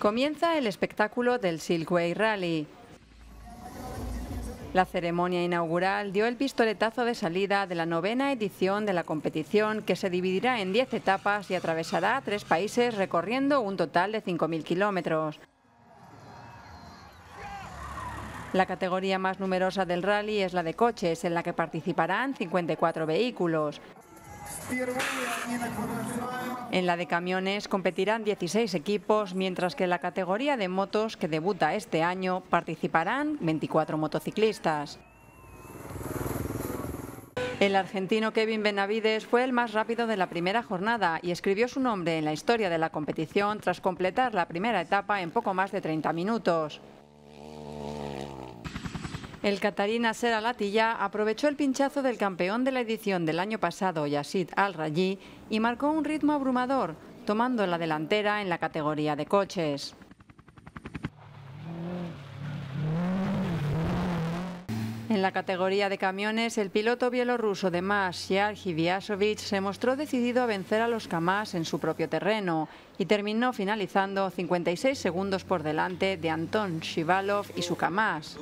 Comienza el espectáculo del Silkway Rally. La ceremonia inaugural dio el pistoletazo de salida de la novena edición de la competición que se dividirá en 10 etapas y atravesará tres países recorriendo un total de 5.000 kilómetros. La categoría más numerosa del rally es la de coches, en la que participarán 54 vehículos. En la de camiones competirán 16 equipos, mientras que en la categoría de motos, que debuta este año, participarán 24 motociclistas. El argentino Kevin Benavides fue el más rápido de la primera jornada y escribió su nombre en la historia de la competición tras completar la primera etapa en poco más de 30 minutos. El Catarina Sera Latilla aprovechó el pinchazo del campeón de la edición del año pasado, Yassid Al-Rayi, y marcó un ritmo abrumador, tomando la delantera en la categoría de coches. En la categoría de camiones, el piloto bielorruso de más yar se mostró decidido a vencer a los Kamaz en su propio terreno y terminó finalizando 56 segundos por delante de Anton Shivalov y su Kamaz.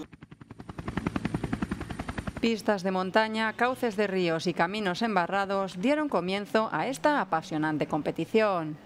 Pistas de montaña, cauces de ríos y caminos embarrados dieron comienzo a esta apasionante competición.